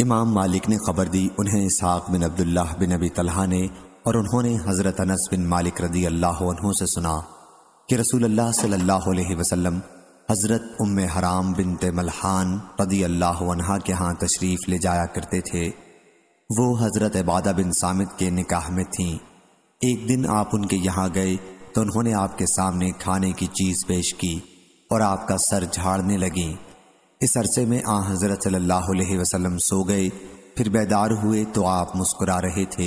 इमाम मालिक ने खबर दी उन्हें इसहाक बिन अब्दुल्ला बिन अबी तलहा ने और उन्होंने हज़रत अनस बिन मालिक रदी अल्लाह से सुना कि रसूल अल्लाह सल्लल्लाहु अलैहि वसल्लम हज़रत उम हराम बिन तमलहान रदी अल्लाह के यहाँ तशरीफ़ ले जाया करते थे वो हज़रत इबादा बिन सामित के निकाह में थीं एक दिन आप उनके यहाँ गए तो उन्होंने आपके सामने खाने की चीज़ पेश की और आपका सर झाड़ने लगी इस अरसे में आ हज़रत सल्लल्लाहु अलैहि वसल्लम सो गए फिर बेदार हुए तो आप मुस्कुरा रहे थे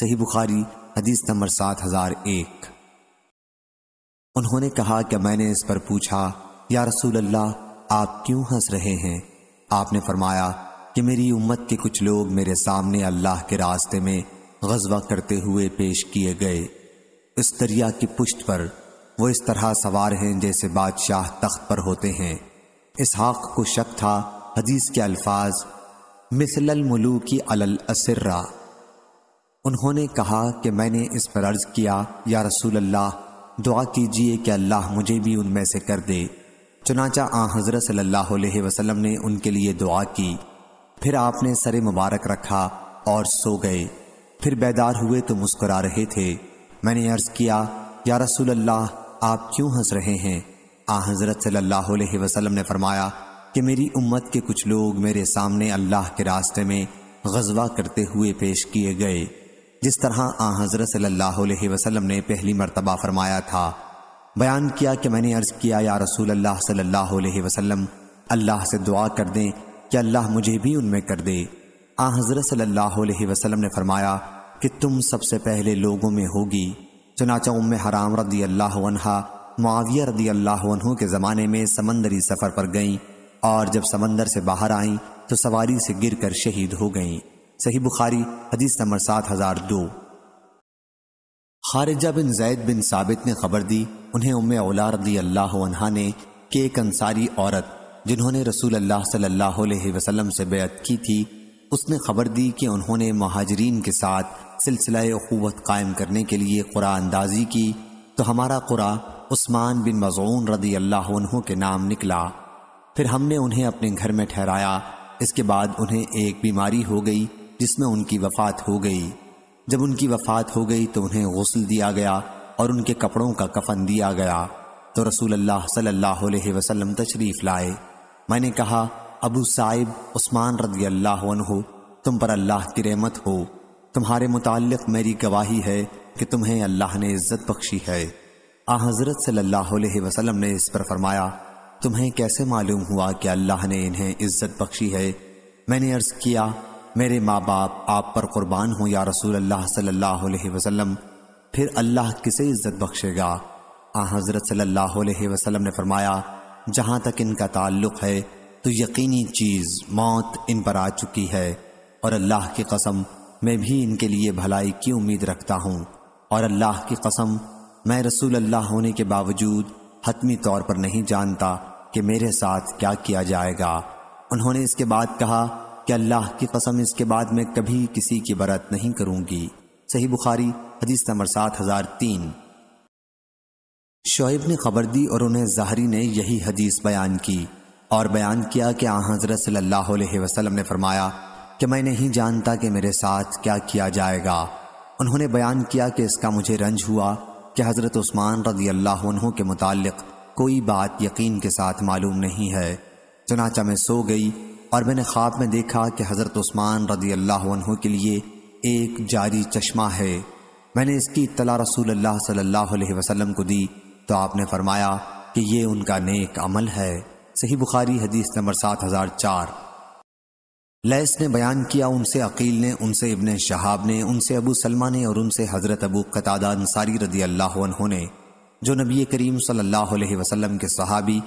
सही बुखारी हदीस नंबर सात हजार एक उन्होंने कहा कि मैंने इस पर पूछा या रसूल अल्लाह आप क्यों हंस रहे हैं आपने फरमाया कि मेरी उम्मत के कुछ लोग मेरे सामने अल्लाह के रास्ते में गजबा करते हुए पेश किए गए इस दरिया की पुष्ट पर वो इस तरह सवार हैं जैसे बादशाह तख्त पर होते हैं इसहाक को शक था हदीस के अल्फाज मलू की अलल असर्रा उन्होंने कहा कि मैंने इस पर अर्ज़ किया या रसूल अल्लाह दुआ कीजिए कि अल्लाह मुझे भी उनमें से कर दे चुनाचा आ हज़रत सल्लल्लाहु अलैहि वसल्लम ने उनके लिए दुआ की फिर आपने सरे मुबारक रखा और सो गए फिर बेदार हुए तो मुस्कुरा रहे थे मैंने अर्ज़ किया या रसूल अल्लाह आप क्यों हंस रहे हैं आ हज़रत सल्लल्लाहु वसल्लम ने फरमाया कि मेरी उम्मत के कुछ लोग मेरे सामने अल्लाह के रास्ते में गजवा करते हुए पेश किए गए जिस तरह आ हज़रत सल्लल्लाहु वसल्लम ने पहली मरतबा फरमाया था बयान किया कि मैंने अर्ज़ किया या रसूल अल्लाह सल्लल्लाहु अलैहि वसल्लम अल्लाह से दुआ कर दें कि अल्लाह मुझे भी उनमें कर दे आ हज़रत सल्लल्लाहु वसल्लम ने फरमाया कि तुम सबसे पहले लोगों में होगी चनाचा उम हराम रदी अल्लाह मुआविया रदी अल्लाह के ज़माने में समंदरी सफ़र पर गईं और जब समंदर से बाहर आईं तो सवारी से गिरकर शहीद हो गईं सही बुखारी हदीस नंबर सात हज़ार दो खारिजा बिन जैद बिन साबित ने खबर दी उन्हें उम ओला रदी अल्लाह ने कि एक अंसारी औरत जिन्होंने रसूल अल्लाह सल्लल्लाहु अलैहि वसल्लम से बेत की थी उसने खबर दी कि उन्होंने महाजरीन के साथ सिलसिला अखूबत कायम करने के लिए कुरानंदाजी की तो हमारा कुरा उस्मान बिन मजून रदी अल्लाह के नाम निकला फिर हमने उन्हें अपने घर में ठहराया इसके बाद उन्हें एक बीमारी हो गई जिसमें उनकी वफात हो गई जब उनकी वफात हो गई तो उन्हें गसल दिया गया और उनके कपड़ों का कफन दिया गया तो रसूल अल्लाह सल्लल्लाहु अलैहि वसल्लम तशरीफ़ लाए मैंने कहा अबू साहिब उस्मान रदी अल्लाह तुम पर अल्लाह की रहमत हो तुम्हारे मुतालिक मेरी गवाही है कि तुम्हें अल्लाह ने इज़्ज़त बख्शी है आ हज़रत सल्लल्लाहु वसल्लम ने इस पर फरमाया तुम्हें कैसे मालूम हुआ कि अल्लाह ने इन्हें इज्जत बख्शी है मैंने अर्ज़ किया मेरे माँ बाप आप पर कुर्बान हों या रसूल अल्लाह सल्लल्लाहु अलैहि वसल्लम फिर अल्लाह किसे इज्जत बख्शेगा आ हज़रत सल्लल्लाहु अलैहि वसल्लम ने फरमाया जहाँ तक इनका ताल्लुक है तो यकीनी चीज़ मौत इन पर आ चुकी है और अल्लाह की कसम मैं भी इनके लिए भलाई की उम्मीद रखता हूँ और अल्लाह की कसम मैं रसूल अल्लाह होने के बावजूद हतमी तौर पर नहीं जानता कि मेरे साथ क्या किया जाएगा उन्होंने इसके बाद कहा कि अल्लाह की कसम इसके बाद मैं कभी किसी की बरत नहीं करूंगी सही बुखारी हदीस नंबर सात हजार तीन शोएब ने खबर दी और उन्हें जहरी ने यही हदीस बयान की और बयान किया कि आ हजरत सल्लाम ने फरमाया कि मैं नहीं जानता कि मेरे साथ क्या किया जाएगा उन्होंने बयान किया कि इसका मुझे रंज हुआ कि हज़रत उस्मान रदी अल्लाह के मुतालिक कोई बात यकीन के साथ मालूम नहीं है चनाचा मैं सो गई और मैंने ख्वाब में देखा कि हज़रत उस्मान रदी अल्लाह के लिए एक जारी चश्मा है मैंने इसकी इतला रसूल अल्लाह सल्लल्लाहु अलैहि वसल्लम को दी तो आपने फरमाया कि ये उनका नेक अमल है सही बुखारी हदीस नंबर सात हज़ार चार लैस ने बयान किया उनसे अकील ने उनसे इबन शहाब ने उनसे अबू सलमा ने और उनसे हज़रत अबू कतादा अंसारी रदी अल्लाह ने जो नबी करीम सल्लल्लाहु अलैहि वसल्लम के सहाबी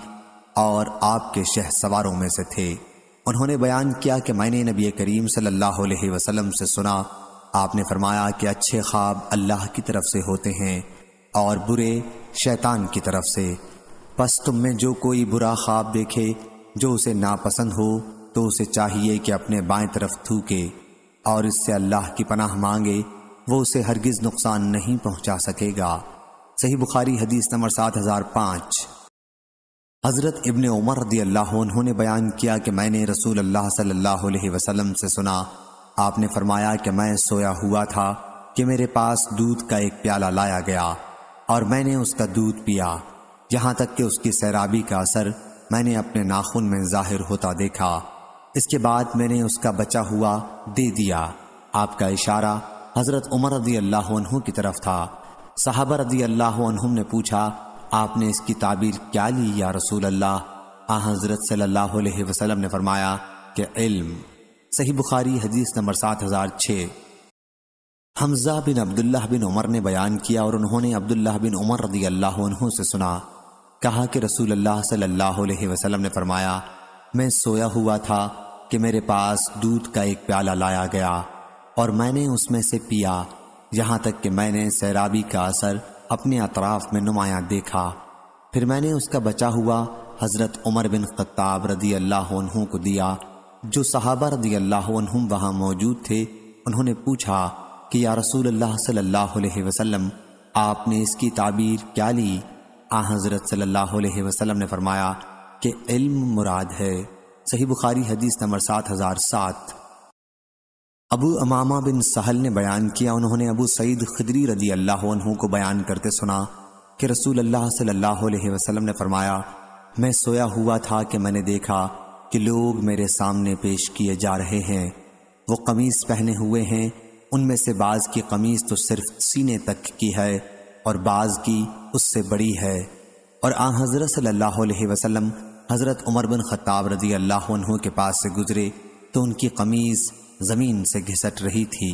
और आपके शह सवारों में से थे उन्होंने बयान किया कि मैंने नबी करीम सल्लल्लाहु अलैहि वसल्लम से सुना आपने फरमाया कि अच्छे ख्वाब अल्लाह की तरफ से होते हैं और बुरे शैतान की तरफ से बस तुम में जो कोई बुरा ख्वाब देखे जो उसे नापसंद हो तो उसे चाहिए कि अपने बाएं तरफ थूके और इससे अल्लाह की पनाह मांगे वो उसे हरगिज़ नुकसान नहीं पहुंचा सकेगा सही बुखारी हदीस नंबर सात हज़ार पाँच हज़रत इबन उमर रदी अल्लाह उन्होंने बयान किया कि मैंने रसूल अल्लाह सल्लल्लाहु अलैहि वसल्लम से सुना आपने फरमाया कि मैं सोया हुआ था कि मेरे पास दूध का एक प्याला लाया गया और मैंने उसका दूध पिया यहाँ तक कि उसकी सैराबी का असर मैंने अपने नाखून में जाहिर होता देखा इसके बाद मैंने उसका बचा हुआ दे दिया आपका इशारा हजरत उमर रदी अल्लाह की तरफ था साहबा रदी अल्लाह ने पूछा आपने इसकी ताबीर क्या ली या रसूल अल्लाह आ हजरत सल्लाम ने फरमाया कि इल्म सही बुखारी हदीस नंबर सात हज़ार छः हमजा बिन अब्दुल्ला बिन उमर ने बयान किया और उन्होंने अब्दुल्लाह बिन उमर रदी अल्लाह से सुना कहा कि रसूल अल्लाह सल्लल्लाहु ने फरमाया मैं सोया हुआ था कि मेरे पास दूध का एक प्याला लाया गया और मैंने उसमें से पिया यहाँ तक कि मैंने सैराबी का असर अपने अतराफ में नुमाया देखा फिर मैंने उसका बचा हुआ हज़रत उमर बिन खत्ताब रदी अल्लाह को दिया जो सहाबा रदी अल्लाह वहाँ मौजूद थे उन्होंने पूछा कि या रसूल अल्लाह सल्लल्लाहु अलैहि वसल्लम आपने इसकी ताबीर क्या ली आ हज़रत सल्लल्लाहु अलैहि वसल्लम ने फरमाया कि इल्म मुराद है सही बुखारी हदीस नंबर सात हज़ार सात अबू अमामा बिन सहल ने बयान किया उन्होंने अबू सईद खदरी रदी अल्लाह को बयान करते सुना कि रसूल अल्लाह सल्लल्लाहु अलैहि वसल्लम ने फरमाया मैं सोया हुआ था कि मैंने देखा कि लोग मेरे सामने पेश किए जा रहे हैं वो कमीज़ पहने हुए हैं उनमें से बाज़ की कमीज़ तो सिर्फ सीने तक की है और बाज़ की उससे बड़ी है और आ हज़रत सल्लल्लाहु अलैहि वसल्लम हज़रत उमर बिन ख़त्ताब रजी अल्लाह के पास से गुजरे तो उनकी कमीज़ ज़मीन से घिसट रही थी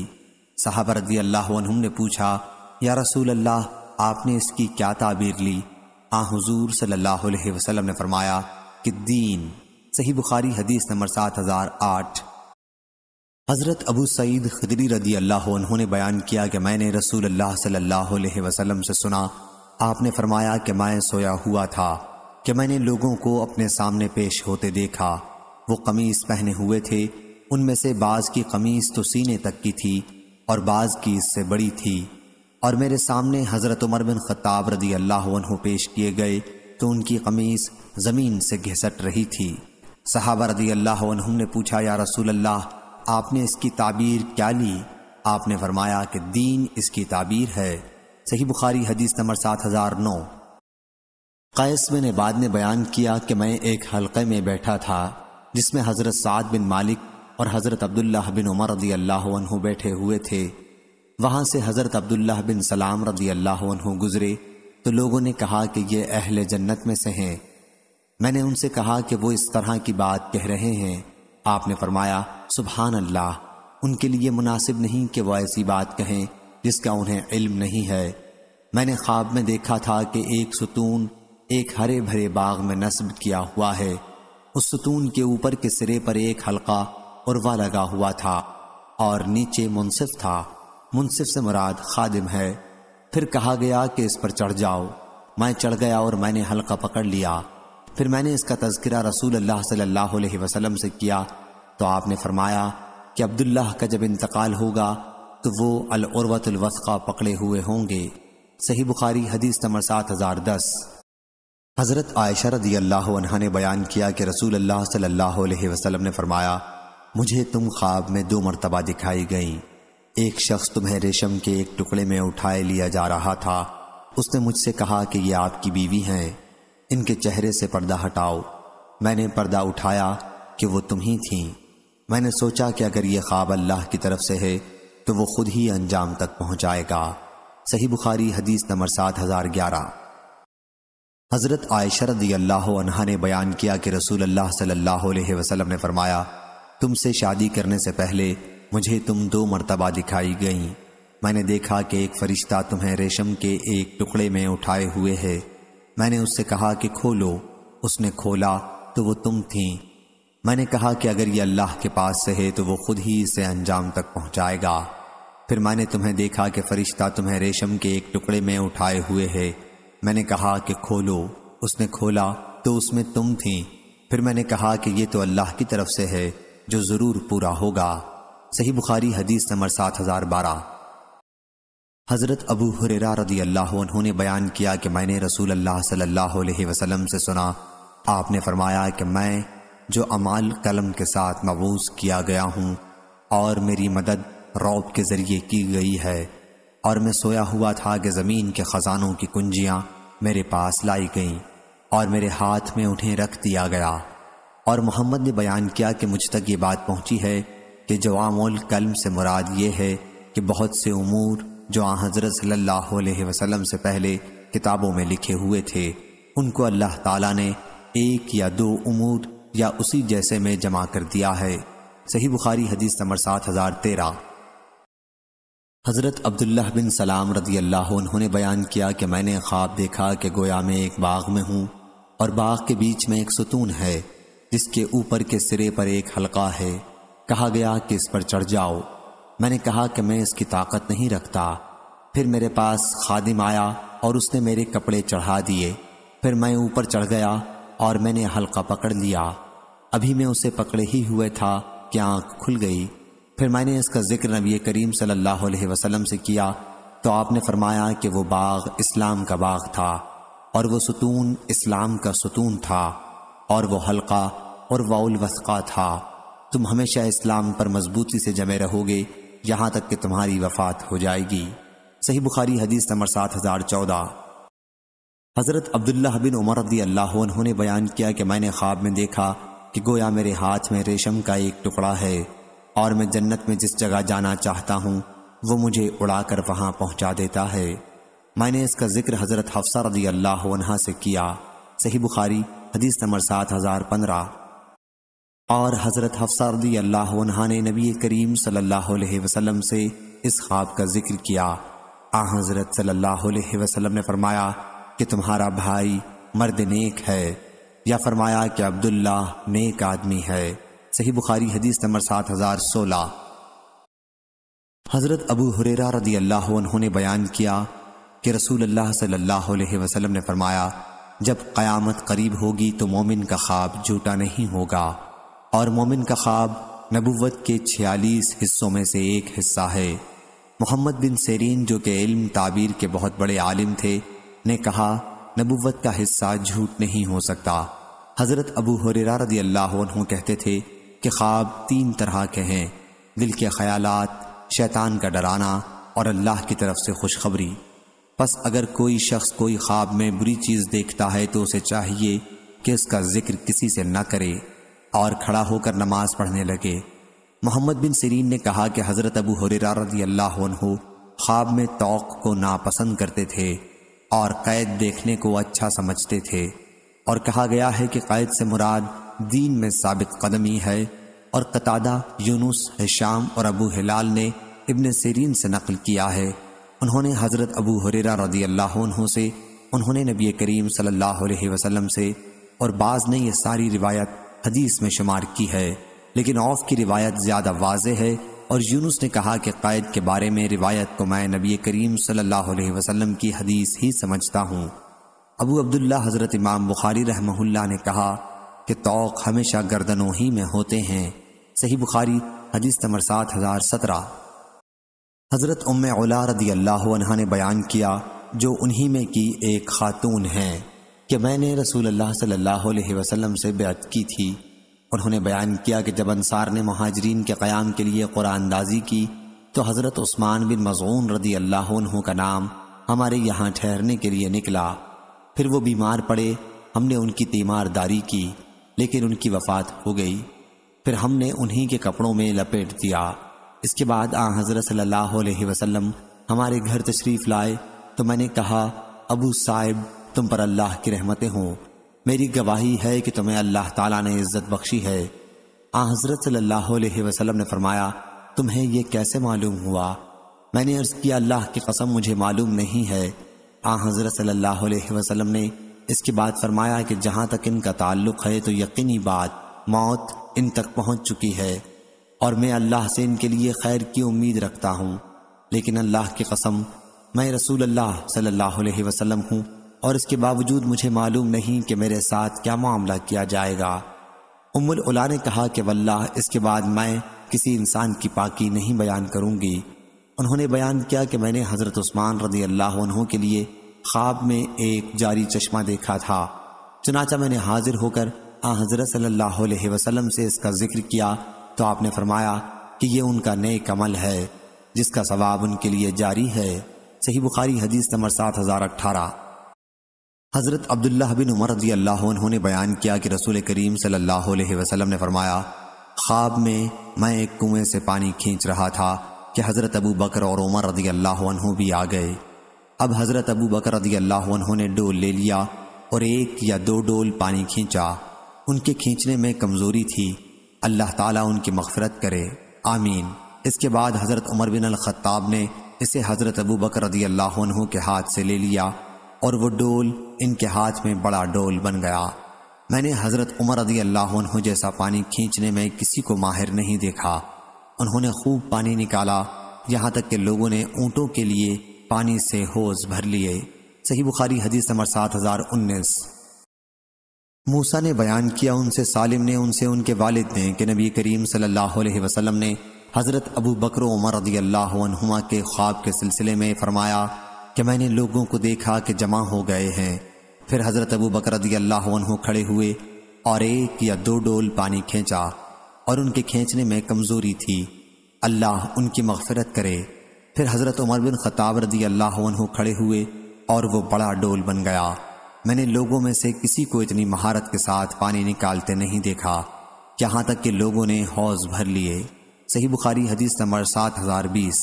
साहब रजी अल्लाह ने पूछा या रसूल अल्लाह आपने इसकी क्या ताबीर ली आ हजूर सल्लल्लाहु ने फरमाया कि दीन सही बुखारी हदीस नंबर सात हज़ार आठ हज़रत अबू सईद खदरी रदी अल्लाह ने बयान किया कि मैंने रसूल अल्लाह सल्लल्लाहु से सुना आपने फरमाया कि मैं सोया हुआ था कि मैंने लोगों को अपने सामने पेश होते देखा वो कमीज पहने हुए थे उनमें से बाज की कमीज तो सीने तक की थी और बाज की इससे बड़ी थी और मेरे सामने हज़रत उमर बिन खत्ताब रदी अल्लाह पेश किए गए तो उनकी कमीज ज़मीन से घिसट रही थी सहाबा रदी अल्लाह ने पूछा या रसूल अल्लाह आपने इसकी ताबीर क्या ली आपने फरमाया कि दीन इसकी ताबीर है सही बुखारी हदीस नंबर सात हज़ार नौ कैस बिन इबाद ने बयान किया कि मैं एक हलक़े में बैठा था जिसमें हज़रत साद बिन मालिक और हज़रत अब्दुल्ला बिन उमर रदी अल्लाह बैठे हुए थे वहाँ से हज़रत अब्दुल्ला बिन सलाम रदी अल्लाह गुज़रे तो लोगों ने कहा कि ये अहल जन्नत में से हैं मैंने उनसे कहा कि वो इस तरह की बात कह रहे हैं आपने फरमाया सुबहान अल्लाह उनके लिए मुनासिब नहीं कि वह ऐसी बात कहें जिसका उन्हें इल्म नहीं है मैंने ख्वाब में देखा था कि एक सुतून एक हरे भरे बाग में नस्ब किया हुआ है उस सुतून के ऊपर के सिरे पर एक हल्का उर्वा लगा हुआ था और नीचे मुनसिफ था मुनसिफ से मुराद खादिम है फिर कहा गया कि इस पर चढ़ जाओ मैं चढ़ गया और मैंने हल्का पकड़ लिया फिर मैंने इसका तस्करा रसूल अल्लाह सल्लल्लाहु अलैहि वसल्लम से किया तो आपने फरमाया कि अब्दुल्लाह का जब इंतकाल होगा तो वो अलवतुलवस्का पकड़े हुए होंगे सही बुखारी हदीस नंबर सात हज़ार दस हज़रत आयशा रदी अल्लाह ने बयान किया कि रसूल अल्लाह सल्लल्लाहु अलैहि वसल्लम ने फरमाया मुझे तुम ख्वाब में दो मरतबा दिखाई गई एक शख्स तुम्हें रेशम के एक टुकड़े में उठाए लिया जा रहा था उसने मुझसे कहा कि ये आपकी बीवी हैं इनके चेहरे से पर्दा हटाओ मैंने पर्दा उठाया कि वो तुम ही थीं मैंने सोचा कि अगर ये ख्वाब अल्लाह की तरफ से है तो वो खुद ही अंजाम तक पहुँचाएगा सही बुखारी हदीस नंबर सात हज़ार ग्यारह हज़रत आयशर रदी अल्लाह ने बयान किया कि रसूल अल्लाह सल्लल्लाहु अलैहि वसल्लम ने फरमाया तुमसे शादी करने से पहले मुझे तुम दो मरतबा दिखाई गईं मैंने देखा कि एक फ़रिश्ता तुम्हें रेशम के एक टुकड़े में उठाए हुए है मैंने उससे कहा कि खोलो उसने खोला तो वो तुम थीं मैंने कहा कि अगर ये अल्लाह के पास से है तो वो खुद ही इसे अंजाम तक पहुँचाएगा फिर मैंने तुम्हें देखा कि फ़रिश्ता तुम्हें रेशम के एक टुकड़े में उठाए हुए है मैंने कहा कि खोलो उसने खोला तो उसमें तुम थी फिर मैंने कहा कि ये तो अल्लाह की तरफ से है जो ज़रूर पूरा होगा सही बुखारी हदीस नंबर सात हज़ार बारह हज़रत अबू हुरेरा रदी अल्लाह ने बयान किया कि मैंने रसूल अल्लाह सल्लल्लाहु अलैहि वसल्लम से सुना आपने फरमाया कि मैं जो अमाल कलम के साथ मबूस किया गया हूँ और मेरी मदद रौब के ज़रिए की गई है और मैं सोया हुआ था कि ज़मीन के ख़जानों की कुंजियाँ मेरे पास लाई गईं और मेरे हाथ में उन्हें रख दिया गया और मोहम्मद ने बयान किया कि मुझ तक ये बात पहुंची है कि जवामुल कलम से मुराद ये है कि बहुत से उमूर जो आ हज़रत सल्लल्लाहु अलैहि वसल्लम से पहले किताबों में लिखे हुए थे उनको अल्लाह ताला ने एक या दो उमूर या उसी जैसे में जमा कर दिया है सही बुखारी हदीस नंबर सात हज़ार तेरह हज़रत अब्दुल्ला बिन सलाम रदी अल्लाह उन्होंने बयान किया कि मैंने ख्वाब देखा कि गोया में एक बाग में हूँ और बाग के बीच में एक सुतून है जिसके ऊपर के सिरे पर एक हल्का है कहा गया कि इस पर चढ़ जाओ मैंने कहा कि मैं इसकी ताकत नहीं रखता फिर मेरे पास खादिम आया और उसने मेरे कपड़े चढ़ा दिए फिर मैं ऊपर चढ़ गया और मैंने हल्का पकड़ लिया अभी मैं उसे पकड़े ही हुए था कि आँख खुल गई फिर मैंने इसका जिक्र नबी करीम सल्लल्लाहु अलैहि वसल्लम से किया तो आपने फरमाया कि वो बाग इस्लाम का बाग था और वो सुतून इस्लाम का सुतून था और वो हल्का और वाउल वस्का था तुम हमेशा इस्लाम पर मजबूती से जमे रहोगे यहाँ तक कि तुम्हारी वफात हो जाएगी सही बुखारी हदीस नंबर सात हज़ार चौदह हज़रत अब्दुल्ला बिन उमर रदी अल्लाह उन्होंने बयान किया कि मैंने ख्वाब में देखा कि गोया मेरे हाथ में रेशम का एक टुकड़ा है और मैं जन्नत में जिस जगह जाना चाहता हूँ वो मुझे उड़ाकर वहाँ पहुँचा देता है मैंने इसका जिक्र हज़रत हफ्सा रजी अल्लाह से किया सही बुखारी हदीस नंबर सात हज़ार पंद्रह और हज़रत हफ्सा रजी अल्लाह ने नबी करीम सल्लल्लाहु अलैहि वसल्लम से इस ख्वाब का जिक्र किया आ हज़रत सल्लल्लाहु अलैहि वसल्लम ने फरमाया कि तुम्हारा भाई मर्द नेक है या फरमाया कि अब्दुल्ला नेक आदमी है सही बुखारी हदीस नंबर सात हज़ार सोलह हज़रत अबू हुरेरा रदी अल्लाह ने बयान किया कि रसूल अल्लाह सल्लल्लाहु अलैहि वसल्लम ने फरमाया जब क़यामत करीब होगी तो मोमिन का ख्वाब झूठा नहीं होगा और मोमिन का ख्वाब नबूवत के छियालीस हिस्सों में से एक हिस्सा है मोहम्मद बिन सेरीन जो कि इल्म ताबीर के बहुत बड़े आलिम थे ने कहा नबूवत का हिस्सा झूठ नहीं हो सकता हज़रत अबू हुरेरा रदी अल्लाह कहते थे कि ख्वाब तीन तरह के हैं दिल के ख्यालात शैतान का डराना और अल्लाह की तरफ से खुशखबरी बस अगर कोई शख्स कोई ख्वाब में बुरी चीज़ देखता है तो उसे चाहिए कि उसका जिक्र किसी से न करे और खड़ा होकर नमाज पढ़ने लगे मोहम्मद बिन सरीन ने कहा कि हज़रत अबू हुररा अल्लाह ख्वाब में तोक़ को नापसंद करते थे और क़ैद देखने को अच्छा समझते थे और कहा गया है कि क़ैद से मुराद दीन में साबित कदमी है और कतादा यूनुस हिशाम और अबू हिलाल ने इब्न सरीन से नकल किया है उन्होंने हज़रत अबू हुरेरा रदी अल्लाह से उन्होंने नबी करीम सल्लल्लाहु अलैहि वसल्लम से और बाज़ ने यह सारी रिवायत हदीस में शुमार की है लेकिन औफ की रिवायत ज़्यादा वाज है और यूनुस ने कहा कि क़ायद के बारे में रिवायत को तो मैं नबी करीम सल्लल्लाहु अलैहि वसल्लम की हदीस ही समझता हूँ अबू अब्दुल्ला हज़रत इमाम बुखारी रहमहुल्ला ने कहा कि तोक हमेशा गर्दनों ही में होते हैं सही बुखारी हदीस नंबर सात हज़ार सत्रह हज़रत उम रदी अल्लाह ने बयान किया जो उन्हीं में की एक खातून है कि मैंने रसूल अल्लाह सल्लल्लाहु अलैहि वसल्लम से बेत की थी उन्होंने बयान किया कि जब अंसार ने महाजरीन के क़्याम के लिए कुरानंदाजी की तो हज़रत उस्मान बिन मजून रदी अल्लाह का नाम हमारे यहाँ ठहरने के लिए निकला फिर वो बीमार पड़े हमने उनकी तीमारदारी की लेकिन उनकी वफात हो गई फिर हमने उन्हीं के कपड़ों में लपेट दिया इसके बाद आ हज़रत सल्लल्लाहु अलैहि वसल्लम हमारे घर तशरीफ़ लाए तो मैंने कहा अबू साहिब तुम पर अल्लाह की रहमतें हों मेरी गवाही है कि तुम्हें अल्लाह ताला ने इज्जत बख्शी है आ हज़रत सल्लल्लाहु अलैहि वसल्लम ने फरमाया तुम्हें यह कैसे मालूम हुआ मैंने अर्ज़ किया अल्लाह की कसम मुझे मालूम नहीं है आ हज़रत सल्लल्लाहु अलैहि वसल्लम ने इसके बाद फरमाया कि जहाँ तक इनका ताल्लुक है तो यकीनी बात मौत इन तक पहुँच चुकी है और मैं अल्लाह से इनके लिए खैर की उम्मीद रखता हूँ लेकिन अल्लाह की कसम मैं रसूल अल्लाह सल्लल्लाहु अलैहि वसल्लम हूँ और इसके बावजूद मुझे मालूम नहीं कि मेरे साथ क्या मामला किया जाएगा उम्मुल उला ने कहा कि वल्लाह इसके बाद मैं किसी इंसान की पाकी नहीं बयान करूँगी उन्होंने बयान किया कि मैंने हज़रत उस्मान रजी अल्लाह के लिए ख्वाब में एक जारी चश्मा देखा था चनाचा मैंने हाजिर होकर आ हजरत सल्लल्लाहु अलैहि वसल्लम से इसका जिक्र किया तो आपने फरमाया कि यह उनका नए कमल है जिसका सवाब उनके लिए जारी है सही बुखारी हदीस नंबर सात हज़ार अट्ठारह हज़रत अब्दुल्लाह बिन उमर रजी अल्लाह ने बयान किया कि रसूल करीम सल्लल्लाहु अलैहि वसल्लम ने फरमाया ख्वाब में मैं एक कुएं से पानी खींच रहा था कि हज़रत अबू बकर और उमर रजी अल्लाह भी आ गए अब हज़रत अबू बकर ने डोल ले लिया और एक या दो डोल पानी खींचा उनके खींचने में कमज़ोरी थी अल्लाह ताला उनकी मगफरत करे आमीन इसके बाद हज़रत उमर बिन अलख़ाब ने इसे हज़रत अबू बकर के हाथ से ले लिया और वो डोल इनके हाथ में बड़ा डोल बन गया मैंने हज़रत उमर रदी अल्लाह जैसा पानी खींचने में किसी को माहिर नहीं देखा उन्होंने खूब पानी निकाला यहाँ तक कि लोगों ने ऊँटों के लिए पानी से होज भर लिए सही बुखारी हदीस नंबर सात हज़ार उन्नीस मूसा ने बयान किया उनसे सालिम ने उनसे उनके वालिद ने कि नबी करीम सल्लल्लाहु अलैहि वसल्लम ने हज़रत अबू बकर उमर रदी अल्लाहुमा के ख्वाब के सिलसिले में फ़रमाया कि मैंने लोगों को देखा कि जमा हो गए हैं फिर हज़रत अबू बकर रदी अल्लाह खड़े हुए और एक या दो डोल पानी खींचा और उनके खींचने में कमज़ोरी थी अल्लाह उनकी मगफरत करे फिर हज़रत उमर बिन ख़ताब रदी अल्लाह खड़े हुए और वो बड़ा डोल बन गया मैंने लोगों में से किसी को इतनी महारत के साथ पानी निकालते नहीं देखा यहाँ तक कि लोगों ने हौज भर लिए सही बुखारी हदीस नंबर सात हज़ार बीस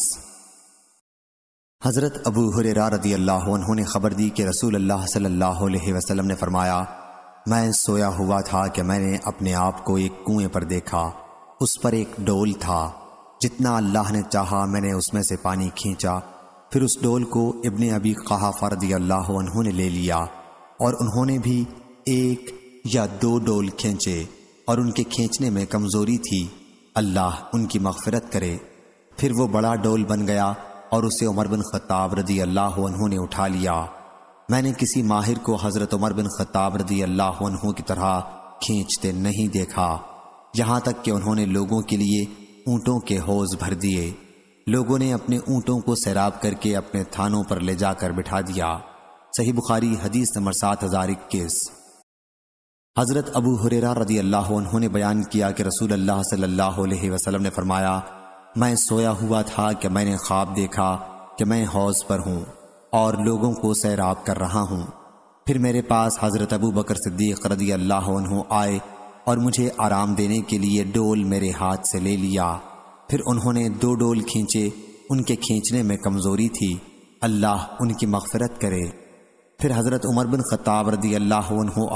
हज़रत अबू हुरेरा रदी अल्लाह ने ख़बर दी कि रसूल अल्लाह सल्लल्लाहु अलैहि वसल्लम ने फरमाया मैं सोया हुआ था कि मैंने अपने आप को एक कुएं पर देखा उस पर एक डोल था जितना अल्लाह ने चाहा मैंने उसमें से पानी खींचा फिर उस डोल को इबन अबी कहा अल्लाह ने ले लिया और उन्होंने भी एक या दो डोल खींचे और उनके खींचने में कमज़ोरी थी अल्लाह उनकी मफफरत करे फिर वो बड़ा डोल बन गया और उसे उमर बिन खत्ताब रदी अल्लाह ने उठा लिया मैंने किसी माहिर को हज़रत उमर बिन खत्ताब रदी अल्लाह की तरह खींचते नहीं देखा यहाँ तक कि उन्होंने लोगों के लिए ऊंटों के होज भर दिए लोगों ने अपने ऊंटों को सैराब करके अपने थानों पर ले जाकर बिठा दिया सही बुखारी हदीस नंबर सात हज़ार इक्कीस हज़रत अबू हुरेरा रदी अल्लाह उन्होंने बयान किया कि रसूल अल्लाह सल्लल्लाहु अलैहि वसल्लम ने फरमाया मैं सोया हुआ था कि मैंने ख्वाब देखा कि मैं हौज पर हूँ और लोगों को सैराब कर रहा हूँ फिर मेरे पास हज़रत अबू बकर सिद्दीक रदी अल्लाह आए और मुझे आराम देने के लिए डोल मेरे हाथ से ले लिया फिर उन्होंने दो डोल खींचे उनके खींचने में कमज़ोरी थी अल्लाह उनकी मगफरत करे फिर हज़रत उमर बिन खताब रदी अल्लाह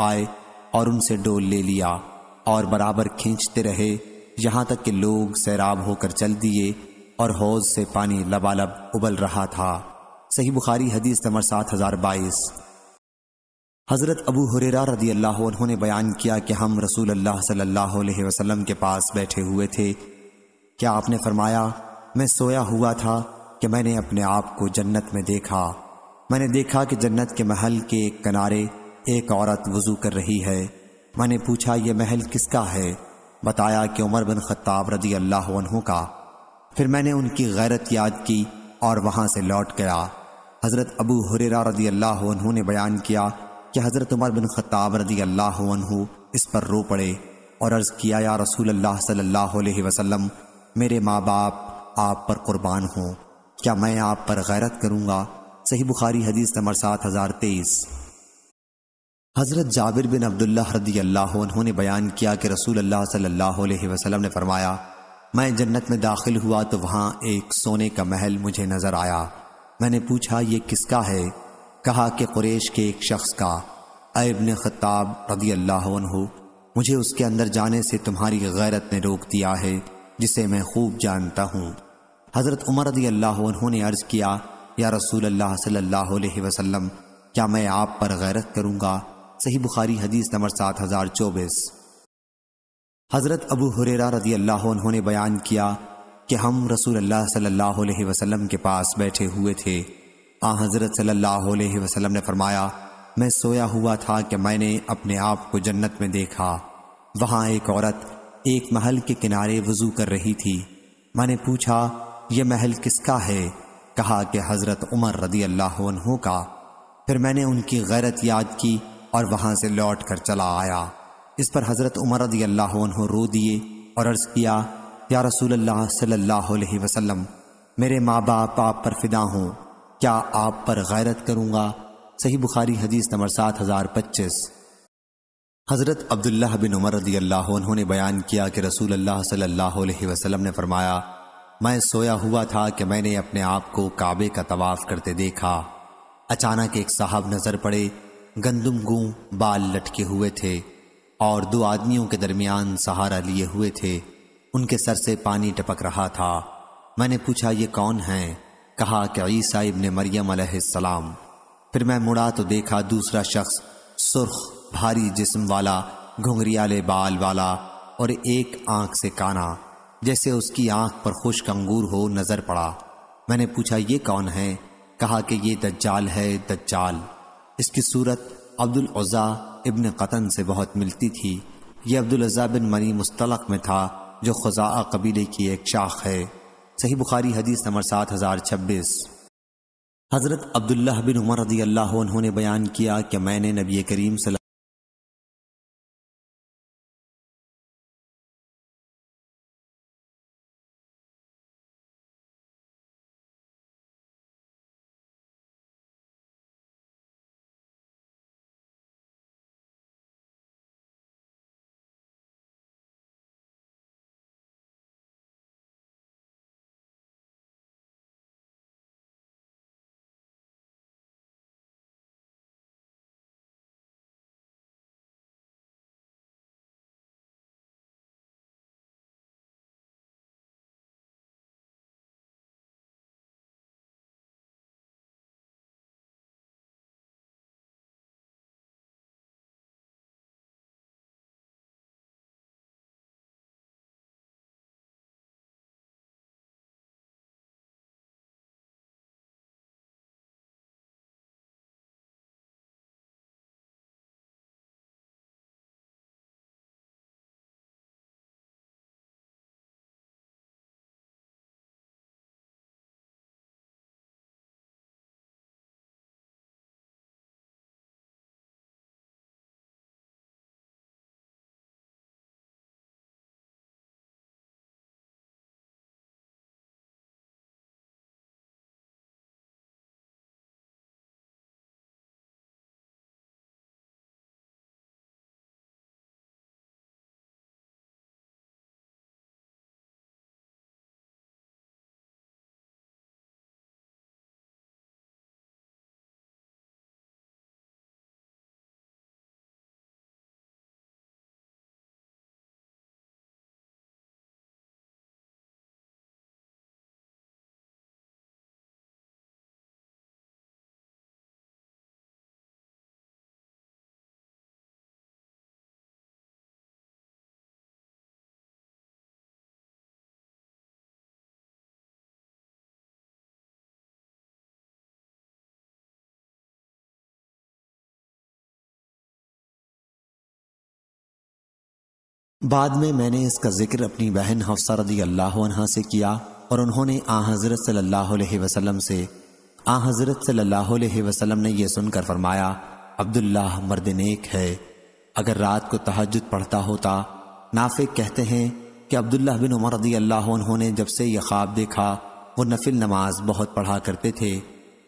आए और उनसे डोल ले लिया और बराबर खींचते रहे यहाँ तक कि लोग सैराब होकर चल दिए और हौज से पानी लबालब उबल रहा था सही बुखारी हदीस नंबर सात हज़ार बाईस हज़रत अबू हुरेरा रदी अल्लाह ने बयान किया कि हम रसूल अल्लाह सल्लल्लाहु अलैहि वसल्लम के पास बैठे हुए थे क्या आपने फरमाया मैं सोया हुआ था कि मैंने अपने आप को जन्नत में देखा मैंने देखा कि जन्नत के महल के एक किनारे एक औरत वज़ू कर रही है मैंने पूछा यह महल किसका है बताया कि उमर बिन खत्ताब रदी अल्लाह का फिर मैंने उनकी गैरत याद की और वहाँ से लौट गया हज़रत अबू हुरेरा रदी अल्लाह ने बयान किया कि हज़रत उमर बिन ख़ताब रजी अल्लाह इस पर रो पड़े और अर्ज़ किया या रसूल अल्लाह सल्लल्लाहु अलैहि वसल्लम मेरे माँ बाप आप पर कुर्बान हों क्या मैं आप पर गैरत करूँगा सही बुखारी हदीस नंबर सात हज़ार तेईस हज़रत जाबिर बिन अब्दुल्ला रदी अल्लाह ने बयान किया कि रसूल अल्लाह सल्लल्लाहु अलैहि वसल्लम ने फरमाया मैं जन्नत में दाखिल हुआ तो वहाँ एक सोने का महल मुझे नज़र आया मैंने पूछा ये किसका है कहा कि कुरेश के एक शख्स का अबन खताब रदी अल्लाह मुझे उसके अंदर जाने से तुम्हारी गैरत ने रोक दिया है जिसे मैं खूब जानता हूँ हज़रत उमर रदी अल्लाह ने अर्ज़ किया या रसूल अल्लाह सल्लल्लाहु अलैहि वसल्लम क्या मैं आप पर गैरत करूँगा सही बुखारी हदीस नंबर सात हज़ार चौबीस हज़रत अबू हुरेरा रदी अल्लाह ने बयान किया कि हम रसूल अल्लाह सल्ला अलैहि के पास बैठे हुए थे आ हज़रत सल्लल्लाहु अलैहि वसल्लम ने फरमाया मैं सोया हुआ था कि मैंने अपने आप को जन्नत में देखा वहाँ एक औरत एक महल के किनारे वजू कर रही थी मैंने पूछा यह महल किसका है कहा कि हज़रत उमर रदी अल्लाह का फिर मैंने उनकी गैरत याद की और वहाँ से लौट कर चला आया इस पर हज़रत उमर रदी अल्लाह रो दिए और अर्ज़ किया या रसूल सल्ला सल्लल्लाहु मेरे माँ बाप आप पर फिदा हूँ क्या आप पर गैरत करूंगा सही बुखारी हदीस नंबर सात हज़ार पच्चीस हज़रत अब्दुल्लाह बिन उमर रदी अल्लाह उन्होंने बयान किया कि रसूल अल्लाह सल्लल्लाहु अलैहि वसल्लम ने फरमाया मैं सोया हुआ था कि मैंने अपने आप को काबे का तवाफ़ करते देखा अचानक एक साहब नज़र पड़े गंदुम गू बाल लटके हुए थे और दो आदमियों के दरमियान सहारा लिए हुए थे उनके सर से पानी टपक रहा था मैंने पूछा ये कौन हैं कहा कि ईसा इब्ने मरियम सलाम फिर मैं मुड़ा तो देखा दूसरा शख्स सुर्ख भारी जिस्म वाला घुंघरियाले बाल वाला और एक आंख से काना जैसे उसकी आंख पर खुश्क अंगूर हो नजर पड़ा मैंने पूछा ये कौन है कहा कि ये दज्जाल है दज्जाल इसकी सूरत अब्दुल अब्दुलज़ा इब्न कतन से बहुत मिलती थी ये अब्दुल अब्दुलज़ा बिन मनी मुस्तलक में था जो खुजा कबीले की एक शाख है सही बुखारी हदीस नंबर सात हज़ार छब्बीस हज़रत अब्दुल्ला बिन उमर रदी अल्लाह उन्होंने बयान किया कि मैंने नबी करीम बाद में मैंने इसका जिक्र अपनी बहन हफ्सा रदी अल्लाह से किया और उन्होंने आ हज़रत वसल्लम से आ हज़रत वसल्लम ने यह सुनकर फरमाया अब्दुल्ला मर्द नेक है अगर रात को तहजद पढ़ता होता नाफिक कहते हैं कि अब्दुल्ला बिन उमर रदी अल्लाह उन्होंने जब से यह ख्वाब देखा वो नफिल नमाज बहुत पढ़ा करते थे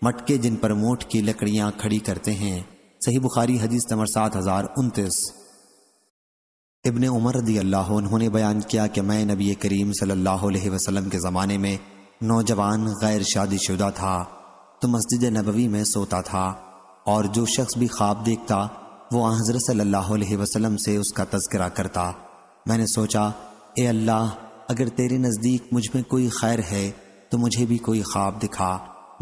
मटके जिन पर मोट की लकड़ियाँ खड़ी करते हैं सही बुखारी हदीस नंबर सात हज़ार उनतीस इबन उमर रदी अल्लाह उन्होंने बयान किया कि मैं नबी करीम सल्लल्लाहु वसलम के ज़माने में नौजवान गैर शादीशुदा था तो मस्जिद नबवी में सोता था और जो शख्स भी ख्वाब देखता वो हज़रत सल्ह वसलम से उसका तस्करा करता मैंने सोचा ए अल्लाह अगर तेरे नज़दीक मुझ में कोई खैर है तो मुझे भी कोई ख्वाब दिखा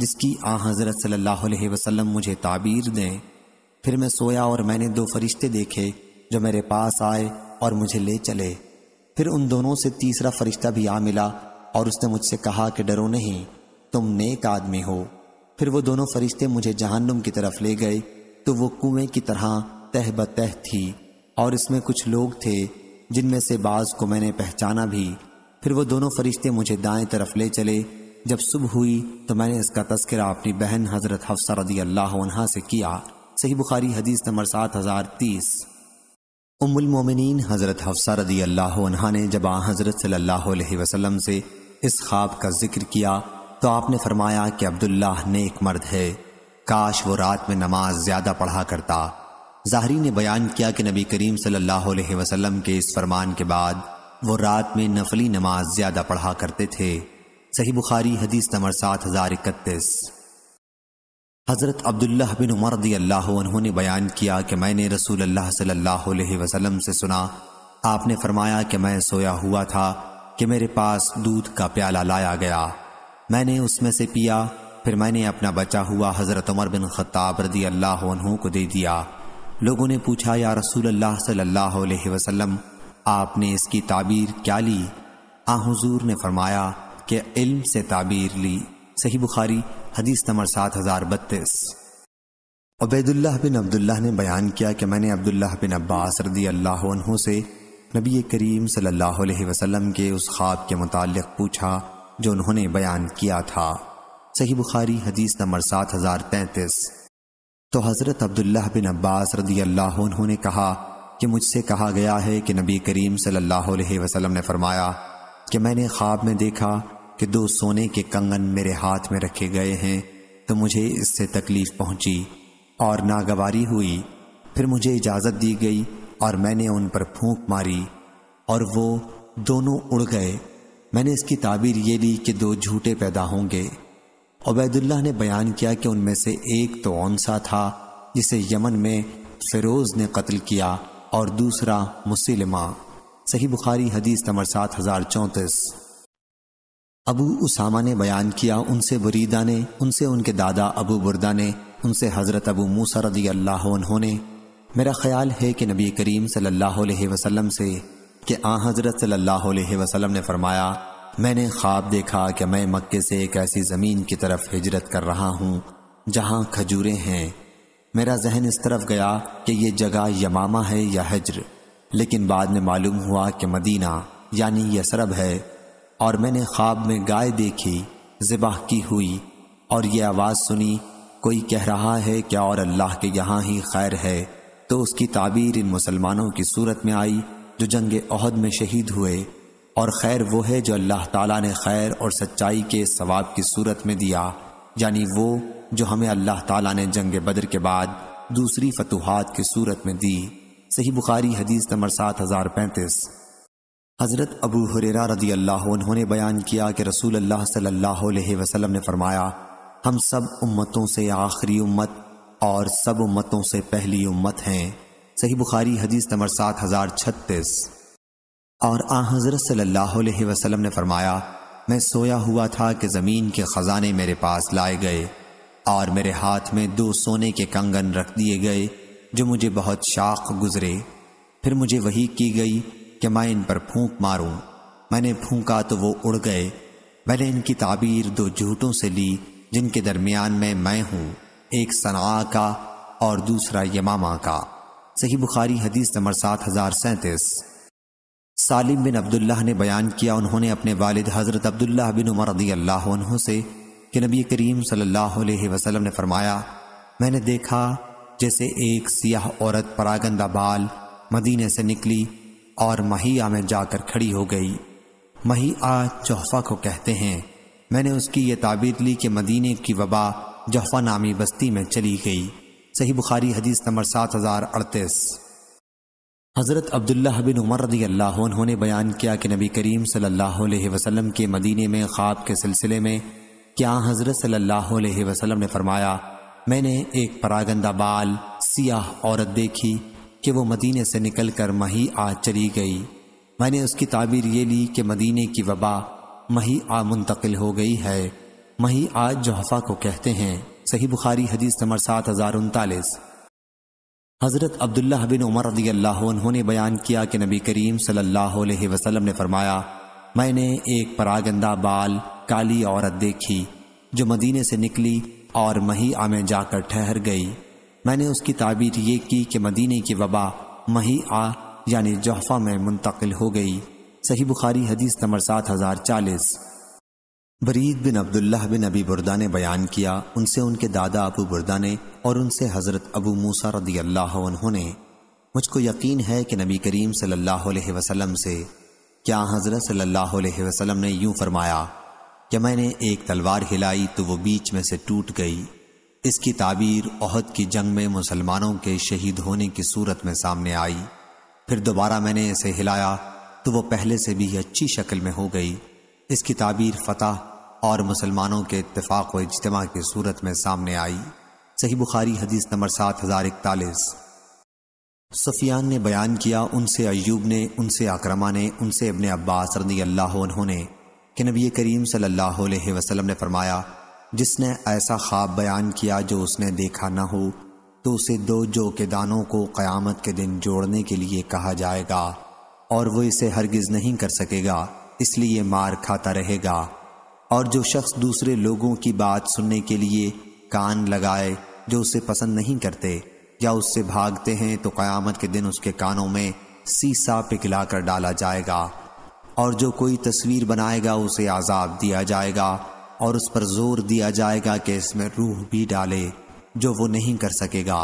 जिसकी आ हज़रत सल्ह वसलम मुझे ताबीर दें फिर मैं सोया और मैंने दो फरिश्ते देखे जो मेरे पास आए और मुझे ले चले फिर उन दोनों से तीसरा फरिश्ता भी आ मिला और उसने मुझसे कहा कि डरो नहीं तुम नेक आदमी हो फिर वो दोनों फरिश्ते मुझे जहन्नुम की तरफ ले गए तो वो कुएं की तरह तह बतह थी और इसमें कुछ लोग थे जिनमें से बाज को मैंने पहचाना भी फिर वो दोनों फरिश्ते मुझे दाएं तरफ ले चले जब सुबह हुई तो मैंने इसका तस्करा अपनी बहन हजरत हफ्सा रदी अल्लाह से किया सही बुखारी हदीस नंबर सात हजार तीस उमुलमोमिन हज़रत हफ्सा रदी अल्लाह ने जब आ हज़रत सल्लल्लाहु अलैहि वसल्लम से इस ख्वाब का जिक्र किया तो आपने फरमाया कि अब्दुल्लाह नेक मर्द है काश वो रात में नमाज ज़्यादा पढ़ा करता जाहरी ने बयान किया कि नबी करीम सल्लल्लाहु अलैहि वसल्लम के इस फरमान के बाद वो रात में नफली नमाज ज़्यादा पढ़ा करते थे सही बुखारी हदीस नंबर सात हज़ार इकतीस हज़रत अब्दुल्ला बिन उमर अल्लाह ने बयान किया कि मैंने रसूल अल्लाह सल्लल्लाहु अलैहि वसल्लम से सुना आपने फरमाया कि मैं सोया हुआ था कि मेरे पास दूध का प्याला लाया गया मैंने उसमें से पिया फिर मैंने अपना बचा हुआ हज़रत उमर बिन ख़त्ताब रदी अल्लाह को दे दिया लोगों ने पूछा या रसूल अल्लाह सल्लल्लाहु अलैहि वसल्लम आपने इसकी ताबीर क्या ली आ हाँ, हुजूर ने फरमाया कि इल्म से ताबीर ली सही बुखारी हदीस नंबर सात हज़ार बत्तीस अबैदुल्लाह बिन अब्दुल्लाह ने बयान किया कि मैंने अब्दुल्लाह बिन अब्बास रदी अल्लाह से नबी करीम सल्लल्लाहु अलैहि वसल्लम के उस ख्वाब के मुतालिक पूछा जो उन्होंने बयान किया था सही बुखारी हदीस नंबर सात हज़ार तैंतीस तो हज़रत अब्दुल्लाह बिन अब्बास रदी अल्लाह उन्होंने कहा कि मुझसे कहा गया है कि नबी करीम सल्लल्लाहु अलैहि वसल्लम ने फरमाया कि मैंने ख्वाब में देखा कि दो सोने के कंगन मेरे हाथ में रखे गए हैं तो मुझे इससे तकलीफ पहुंची और नागवारी हुई फिर मुझे इजाज़त दी गई और मैंने उन पर फूंक मारी और वो दोनों उड़ गए मैंने इसकी ताबीर ये ली कि दो झूठे पैदा होंगे अबैदुल्ला ने बयान किया कि उनमें से एक तो ओनसा था जिसे यमन में फिरोज ने कत्ल किया और दूसरा मुसलिमा सही बुखारी हदीस नंबर सात हज़ार चौंतीस अबू उसामा ने बयान किया उनसे बुरीदा ने उनसे उनके दादा अबू बुरदा ने उनसे हज़रत अबू मूसा रदी अल्लाह ने मेरा ख्याल है कि नबी करीम सल्लल्लाहु अलैहि वसल्लम से कि आ हज़रत सल्लल्लाहु अलैहि वसल्लम ने फरमाया मैंने ख्वाब देखा कि मैं मक्के से एक ऐसी ज़मीन की तरफ हिजरत कर रहा हूँ जहाँ खजूरें हैं मेरा जहन इस तरफ गया कि ये जगह यमामा है या हजर लेकिन बाद में मालूम हुआ कि मदीना यानी यसरब है और मैंने ख्वाब में गाय देखी ज़िबाह की हुई और ये आवाज़ सुनी कोई कह रहा है क्या और अल्लाह के यहाँ ही खैर है तो उसकी ताबीर इन मुसलमानों की सूरत में आई जो जंग अहद में शहीद हुए और खैर वो है जो अल्लाह ताला ने खैर और सच्चाई के सवाब की सूरत में दिया यानी वो जो हमें अल्लाह ताला ने जंग बदर के बाद दूसरी फतुहात की सूरत में दी सही बुखारी हदीस नंबर सात हज़ार पैंतीस हज़रत अबू हुरेरा रदी अल्लाह उन्होंने बयान किया कि रसूल अल्लाह सल्लल्लाहु अलैहि वसल्लम ने फरमाया हम सब उम्मतों से आखिरी उम्मत और सब उम्मतों से पहली उम्मत हैं सही बुखारी हदीस नंबर सात हज़ार छत्तीस और आ हज़रत सल्लल्लाहु अलैहि वसल्लम ने फरमाया मैं सोया हुआ था कि ज़मीन के ख़जाने मेरे पास लाए गए और मेरे हाथ में दो सोने के कंगन रख दिए गए जो मुझे बहुत शाख गुजरे फिर मुझे वही की गई कि मैं इन पर फूंक मारूं मैंने फूंका तो वो उड़ गए मैंने इनकी ताबीर दो झूठों से ली जिनके दरमियान में मैं हूं एक सना का और दूसरा यमामा का सही बुखारी हदीस नंबर सात हजार सैंतीस सालिम बिन अब्दुल्लाह ने बयान किया उन्होंने अपने वालिद हज़रत अब्दुल्लाह बिन उमर रदी अल्लाह से कि नबी करीम सल्लल्लाहु अलैहि वसल्लम ने फरमाया मैंने देखा जैसे एक सियाह औरत परागंदा बाल मदीने से निकली और महिया में जाकर खड़ी हो गई महिया जोहफा को कहते हैं मैंने उसकी ये ताबीर ली कि मदीने की वबा जहफा नामी बस्ती में चली गई सही बुखारी हदीस नंबर सात हज़ार अड़तीस हज़रत अब्दुल्ला बिन उमर रदी अल्लाह उन्होंने बयान किया कि नबी करीम सल्लल्लाहु अलैहि वसल्लम के मदीने में ख्वाब के सिलसिले में क्या हज़रत सल्लल्लाहु अलैहि वसल्लम ने फरमाया मैंने एक परागंदा बाल सियाह औरत देखी कि वो मदीने से निकल कर मही आ चली गई मैंने उसकी ताबीर ये ली कि मदीने की वबा मही आ मुंतकिल हो गई है मही आज जोहफा को कहते हैं सही बुखारी हदीस नंबर सात हज़ार उनतालीस हज़रत अब्दुल्ला बिन उमर रदी ने बयान किया कि नबी करीम सल्लल्लाहु अलैहि वसल्लम ने फरमाया मैंने एक परागंदा बाल काली औरत देखी जो मदीने से निकली और मही में जाकर ठहर गई मैंने उसकी ताबीर ये की कि मदीने की वबा मही आ यानी जहफा में मुंतकिल हो गई सही बुखारी हदीस नंबर सात हज़ार चालीस बरीद बिन अब्दुल्ला बिन अबी बुरदा ने बयान किया उनसे उनके दादा अबू बुरदा ने और उनसे हज़रत अबू मूसा रदी अल्लाह ने मुझको यकीन है कि नबी करीम सल्लल्लाहु अलैहि वसल्लम से क्या हज़रत सल्लल्लाहु अलैहि वसल्लम ने यूं फरमाया कि मैंने एक तलवार हिलाई तो वो बीच में से टूट गई इसकी ताबीर अहद की जंग में मुसलमानों के शहीद होने की सूरत में सामने आई फिर दोबारा मैंने इसे हिलाया तो वो पहले से भी अच्छी शक्ल में हो गई इसकी ताबीर फतह और मुसलमानों के इतफाक़ व इजतम की सूरत में सामने आई सही बुखारी हदीस नंबर सात हज़ार इकतालीस सफियान ने बयान किया उनसे अयूब ने उनसे आक्रमा ने उनसे इबन अब्बास रदी अल्लाह ने कि नबी करीम सल्लल्लाहु अलैहि वसल्लम ने फरमाया जिसने ऐसा ख्वाब बयान किया जो उसने देखा न हो तो उसे दो जो के दानों को क़यामत के दिन जोड़ने के लिए कहा जाएगा और वो इसे हरगिज़ नहीं कर सकेगा इसलिए मार खाता रहेगा और जो शख्स दूसरे लोगों की बात सुनने के लिए कान लगाए जो उसे पसंद नहीं करते या उससे भागते हैं तो क़यामत के दिन उसके कानों में सीसा पिघला कर डाला जाएगा और जो कोई तस्वीर बनाएगा उसे आज़ाब दिया जाएगा और उस पर जोर दिया जाएगा कि इसमें रूह भी डाले जो वो नहीं कर सकेगा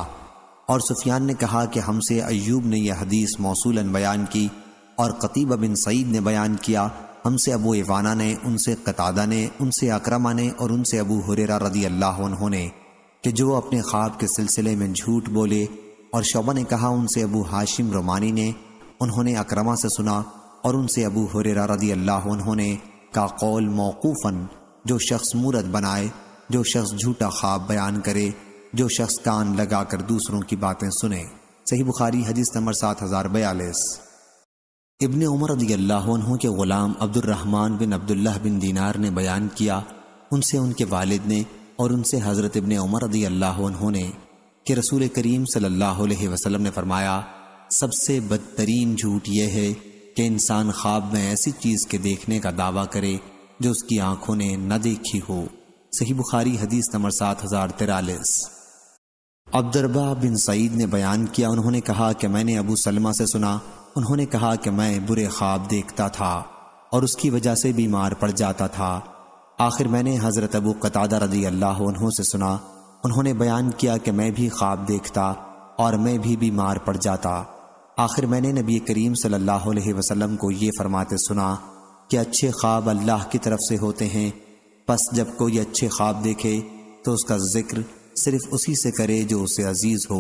और सुफियान ने कहा कि हमसे अयूब ने यह हदीस मौसू बयान की और कतीब बिन सईद ने बयान किया हमसे अबू इवाना ने उनसे कतादा ने उनसे अक्रमा ने और उनसे अबू हुरेरा रदी अल्लाह ने कि जो अपने ख्वाब के सिलसिले में झूठ बोले और शोबा ने कहा उनसे अबू हाशिम रोमानी ने उन्होंने अक्रमा से सुना और उनसे अबू हुरेरा रदी अल्लाह ने का कौल मौकूफ़न जो शख्स मूरत बनाए जो शख्स झूठा ख्वाब बयान करे जो शख्स कान लगाकर दूसरों की बातें सुने सही बुखारी हदीस नंबर सात हज़ार बयालीस इबन उमर रदील्ला के ग़ुलाम अब्दुलरहमान बिन अब्दुल्ला बिन दीनार ने बयान किया उनसे उनके वालिद ने और उनसे हज़रत इबन उमर अल्लाह ने कि रसूल करीम सल्लल्लाहु अलैहि वसल्लम ने फरमाया सबसे बदतरीन झूठ यह है कि इंसान ख्वाब में ऐसी चीज़ के देखने का दावा करे जो उसकी आंखों ने न देखी हो सही बुखारी हदीस नंबर सात हज़ार तिरालीस अब्दरबा बिन सईद ने बयान किया उन्होंने कहा कि मैंने अबू सलमा से सुना उन्होंने कहा कि मैं बुरे ख्वाब देखता था और उसकी वजह से बीमार पड़ जाता था आखिर मैंने हज़रत अबू कतादा रजी अल्लाह से सुना उन्होंने बयान किया कि मैं भी ख्वाब देखता और मैं भी बीमार पड़ जाता आखिर मैंने नबी करीम सल्लल्लाहु अलैहि वसल्लम को ये फरमाते सुना कि अच्छे ख्वाब अल्लाह की तरफ से होते हैं बस जब कोई अच्छे ख्वाब देखे तो उसका जिक्र सिर्फ उसी से करे जो उसे अजीज हो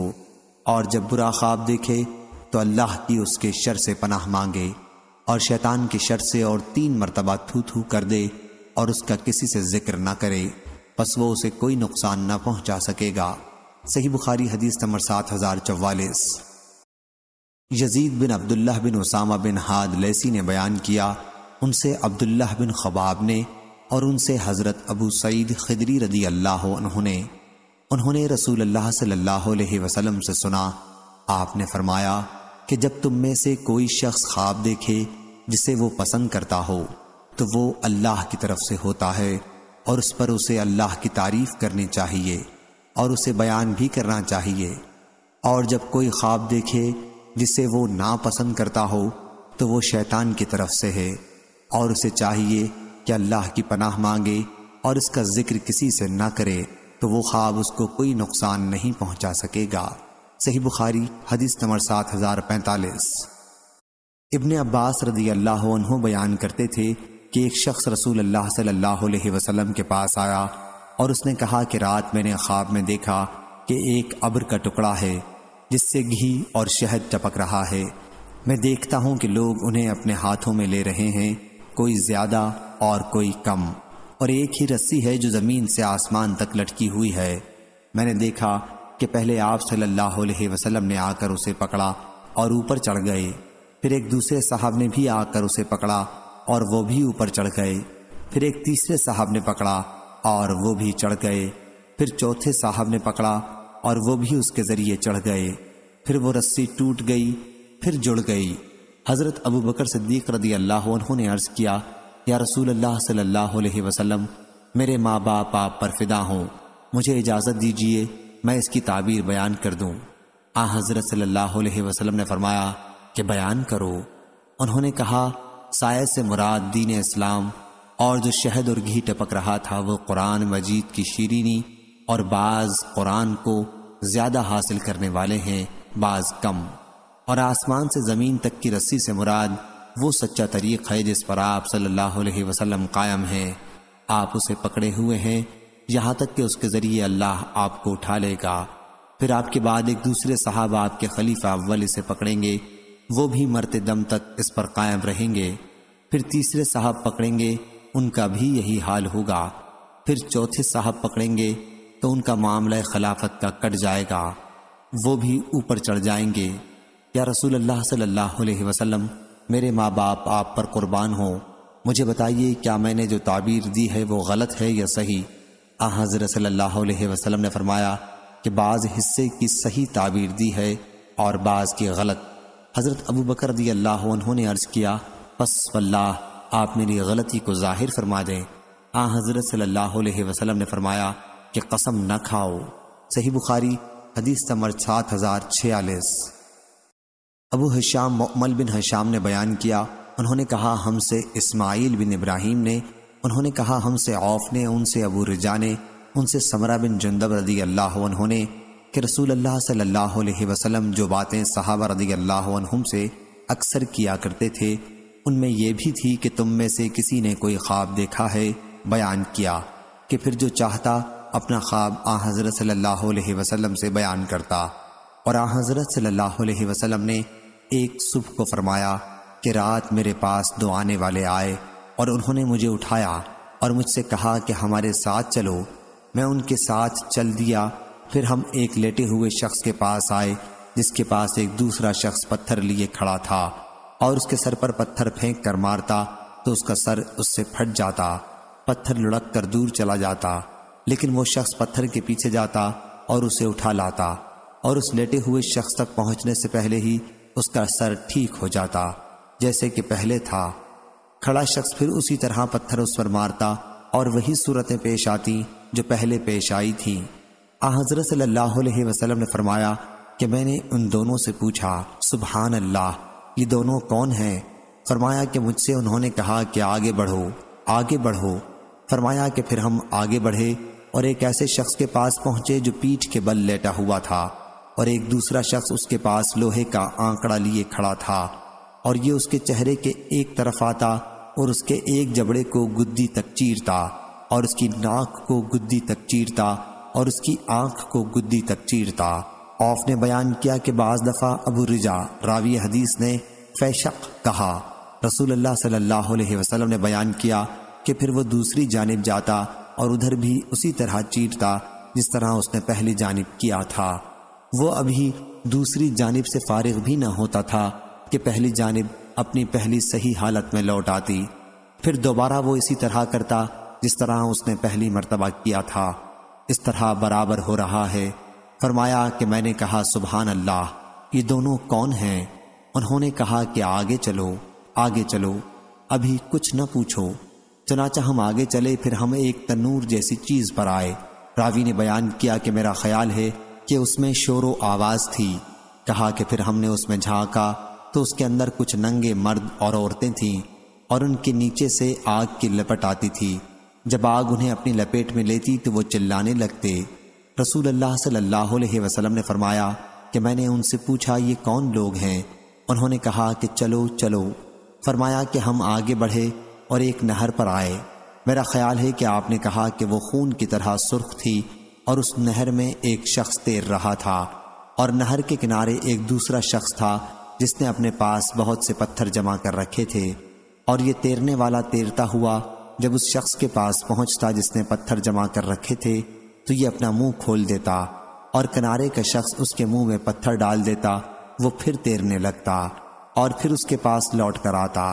और जब बुरा ख्वाब देखे तो अल्लाह की उसके शर से पनाह मांगे और शैतान के शर से और तीन मरतबा थू थू कर दे और उसका किसी से जिक्र ना करे बस वो उसे कोई नुकसान ना पहुंचा सकेगा सही बुखारी हदीस नंबर सात हजार चवालीस Yazid bin Abdullah bin Usama bin Had Laythi ने बयान किया उनसे अब्दुल्लाह बिन खबाब ने और उनसे हज़रत अबू सईद खदरी रदी अल्लाह उन्होंने उन्होंने रसूल अल्लाह सल्लाह वसलम से सुना आपने फरमाया कि जब तुम में से कोई शख्स ख्वाब देखे जिसे वो पसंद करता हो तो वो अल्लाह की तरफ से होता है और उस पर उसे अल्लाह की तारीफ करनी चाहिए और उसे बयान भी करना चाहिए और जब कोई ख्वाब देखे जिसे वो नापसंद करता हो तो वो शैतान की तरफ से है और उसे चाहिए कि अल्लाह की पनाह मांगे और इसका जिक्र किसी से ना करे तो वो ख्वाब उसको कोई नुकसान नहीं पहुंचा सकेगा सही बुखारी हदीस नंबर सात हजार पैंतालीस इबन अब्बास रदी अल्लाह बयान करते थे कि एक शख्स रसूल अल्लाह सल्लल्लाहु अलैहि वसल्लम के पास आया और उसने कहा कि रात मैंने ख्वाब में देखा कि एक अब्र का टुकड़ा है जिससे घी और शहद टपक रहा है मैं देखता हूँ कि लोग उन्हें अपने हाथों में ले रहे हैं कोई ज़्यादा और कोई कम और एक ही रस्सी है जो ज़मीन से आसमान तक लटकी हुई है मैंने देखा कि पहले आप सल्लल्लाहु अलैहि वसल्लम ने आकर उसे पकड़ा और ऊपर चढ़ गए फिर एक दूसरे साहब ने भी आकर उसे पकड़ा और वो भी ऊपर चढ़ गए फिर एक तीसरे साहब ने पकड़ा और वो भी चढ़ गए फिर चौथे साहब ने पकड़ा और वो भी उसके ज़रिए चढ़ गए फिर वो रस्सी टूट गई फिर जुड़ गई हज़रत अबू बकर सिद्दीक रदी अल्लाह ने अर्ज़ किया या रसूल अल्लाह सल्लल्लाहु अलैहि वसल्लम मेरे माँ बाप आप पर फिदा हों मुझे इजाज़त दीजिए मैं इसकी ताबीर बयान कर दूँ आ हज़रत सल्लल्लाहु अलैहि वसल्लम ने फरमाया कि बयान करो उन्होंने कहा साय से मुराद दीन इस्लाम और जो शहद और घी टपक रहा था वो कुरान मजीद की शीरिनी और बाज़ कुरान को ज़्यादा हासिल करने वाले हैं बाज़ कम और आसमान से ज़मीन तक की रस्सी से मुराद वो सच्चा तरीक़ है जिस पर आप सल्लल्लाहु अलैहि वसल्लम कायम हैं आप उसे पकड़े हुए हैं यहाँ तक कि उसके ज़रिए अल्लाह आपको उठा लेगा फिर आपके बाद एक दूसरे साहब आपके खलीफा अव्वल इसे पकड़ेंगे वो भी मरते दम तक इस पर कायम रहेंगे फिर तीसरे साहब पकड़ेंगे उनका भी यही हाल होगा फिर चौथे साहब पकड़ेंगे तो उनका मामला खिलाफत का कट जाएगा वो भी ऊपर चढ़ जाएंगे या रसूल अल्लाह सल्लल्लाहु अलैहि वसल्लम मेरे माँ बाप आप पर कुर्बान हो मुझे बताइए क्या मैंने जो ताबीर दी है वो गलत है या सही आ हज़र सल्लल्लाहु अलैहि वसल्लम ने फरमाया कि बाज़ हिस्से की सही ताबीर दी है और बाज़ की गलत हज़रत अबू बकर रदी अल्लाह उन्होंने अर्ज़ किया बस वल्लाह आप मेरी गलती को ज़ाहिर फरमा दें आ हज़रत सल्लल्लाहु अलैहि वसल्लम ने फरमाया कि कसम न खाओ सही बुखारी हदीस नंबर सात हज़ार छियालीस अबू हशाम मोमल बिन हशाम ने बयान किया उन्होंने कहा हमसे इस्माइल बिन इब्राहिम ने उन्होंने कहा हमसे औफ ने उनसे अबू रजा ने उनसे समरा बिन जुंदब रदी अल्लाह उन्होंने कि रसूल अल्लाह सल्लल्लाहु अलैहि वसल्लम जो बातें सहाबा रदी अल्लाह से अक्सर किया करते थे उनमें यह भी थी कि तुम में से किसी ने कोई ख्वाब देखा है बयान किया कि फिर जो चाहता अपना ख्वाब आ हज़रत सल्लल्लाहु अलैहि वसल्लम से बयान करता और आ हज़रत सल्लल्लाहु अलैहि वसल्लम ने एक सुबह को फरमाया कि रात मेरे पास दो आने वाले आए और उन्होंने मुझे उठाया और मुझसे कहा कि हमारे साथ चलो मैं उनके साथ चल दिया फिर हम एक लेटे हुए शख्स के पास आए जिसके पास एक दूसरा शख्स पत्थर लिए खड़ा था और उसके सर पर पत्थर फेंक कर मारता तो उसका सर उससे फट जाता पत्थर लुढ़क कर दूर चला जाता लेकिन वो शख्स पत्थर के पीछे जाता और उसे उठा लाता और उस लेटे हुए शख्स तक पहुंचने से पहले ही उसका सर ठीक हो जाता जैसे कि पहले था खड़ा शख्स फिर उसी तरह पत्थर उस पर मारता और वही सूरतें पेश आती जो पहले पेश आई थी आजरत सल्लाम ने फरमाया कि मैंने उन दोनों से पूछा सुबहान अल्लाह ये दोनों कौन हैं फरमाया कि मुझसे उन्होंने कहा कि आगे बढ़ो आगे बढ़ो फरमाया कि फिर हम आगे बढ़े और एक ऐसे शख्स के पास पहुंचे जो पीठ के बल लेटा हुआ था और एक दूसरा शख्स उसके पास लोहे का आंकड़ा लिए खड़ा था और ये उसके चेहरे के एक तरफ आता और उसके एक जबड़े को गुद्दी तक चीरता और उसकी नाक को गुद्दी तक चीरता और उसकी आंख को गुद्दी तक चीरता औफ ने बयान किया कि बाज़ दफ़ा अबू रिजा रावी हदीस ने फैशक कहा रसूल अल्लाह सल्लल्लाहु अलैहि वसल्लम ने बयान किया कि फिर वो दूसरी जानब जाता और उधर भी उसी तरह चीरता जिस तरह उसने पहली जानब किया था वो अभी दूसरी जानब से फारिग भी ना होता था कि पहली जानब अपनी पहली सही हालत में लौट आती फिर दोबारा वो इसी तरह करता जिस तरह उसने पहली मरतबा किया था इस तरह बराबर हो रहा है फरमाया कि मैंने कहा सुबहान अल्लाह ये दोनों कौन हैं उन्होंने कहा कि आगे चलो आगे चलो अभी कुछ न पूछो चनाचा हम आगे चले फिर हम एक तनूर जैसी चीज़ पर आए रावी ने बयान किया कि मेरा ख्याल है कि उसमें शोरो आवाज थी कहा कि फिर हमने उसमें झांका तो उसके अंदर कुछ नंगे मर्द और औरतें थीं और उनके नीचे से आग की लपट आती थी जब आग उन्हें अपनी लपेट में लेती तो वो चिल्लाने लगते रसूल अल्लाह सल्लल्लाहु अलैहि वसल्लम ने फरमाया कि मैंने उनसे पूछा ये कौन लोग हैं उन्होंने कहा कि चलो चलो फरमाया कि हम आगे बढ़े और एक नहर पर आए मेरा ख्याल है कि आपने कहा कि वो खून की तरह सुर्ख थी और उस नहर में एक शख्स तैर रहा था और नहर के किनारे एक दूसरा शख्स था जिसने अपने पास बहुत से पत्थर जमा कर रखे थे और ये तैरने वाला तैरता हुआ जब उस शख्स के पास पहुंचता जिसने पत्थर जमा कर रखे थे तो ये अपना मुंह खोल देता और किनारे का शख्स उसके मुंह में पत्थर डाल देता वो फिर तैरने लगता और फिर उसके पास लौट कर आता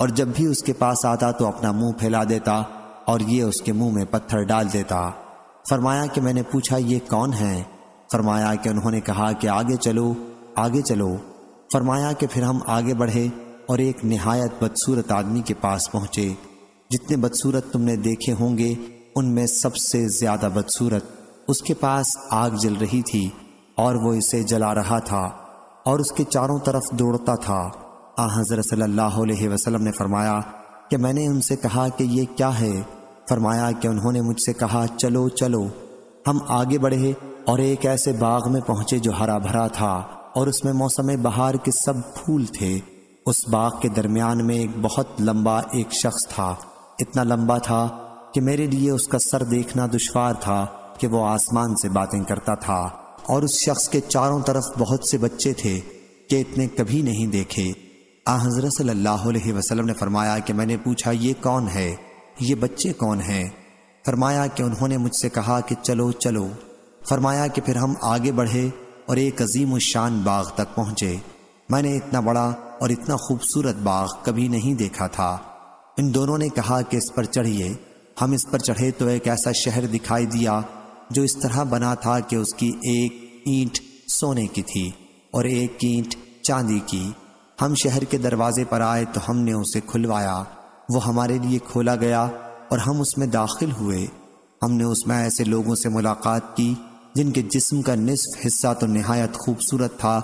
और जब भी उसके पास आता तो अपना मुंह फैला देता और ये उसके मुंह में पत्थर डाल देता फरमाया कि मैंने पूछा ये कौन है फरमाया कि उन्होंने कहा कि आगे चलो आगे चलो फरमाया कि फिर हम आगे बढ़े और एक नहायत बदसूरत आदमी के पास पहुंचे जितने बदसूरत तुमने देखे होंगे उनमें सबसे ज़्यादा बदसूरत उसके पास आग जल रही थी और वो इसे जला रहा था और उसके चारों तरफ दौड़ता था आ हज़रत सल्लल्लाहु अलैहि वसल्लम ने फरमाया कि मैंने उनसे कहा कि ये क्या है फरमाया कि उन्होंने मुझसे कहा चलो चलो हम आगे बढ़े और एक ऐसे बाग में पहुंचे जो हरा भरा था और उसमें मौसम बहार के सब फूल थे उस बाग के दरमियान में एक बहुत लंबा एक शख्स था इतना लंबा था कि मेरे लिए उसका सर देखना दुश्वार था कि वो आसमान से बातें करता था और उस शख्स के चारों तरफ बहुत से बच्चे थे कि इतने कभी नहीं देखे आ हजरत सल्लल्लाहु अलैहि वसल्लम ने फरमाया कि मैंने पूछा ये कौन है ये बच्चे कौन हैं फरमाया कि उन्होंने मुझसे कहा कि चलो चलो फरमाया कि फिर हम आगे बढ़े और एक अजीम शान बाग तक पहुंचे मैंने इतना बड़ा और इतना खूबसूरत बाग कभी नहीं देखा था इन दोनों ने कहा कि इस पर चढ़िए हम इस पर चढ़े तो एक ऐसा शहर दिखाई दिया जो इस तरह बना था कि उसकी एक ईंट सोने की थी और एक ईंट चांदी की हम शहर के दरवाजे पर आए तो हमने उसे खुलवाया वो हमारे लिए खोला गया और हम उसमें दाखिल हुए हमने उसमें ऐसे लोगों से मुलाकात की जिनके जिस्म का निसफ हिस्सा तो नहायत खूबसूरत था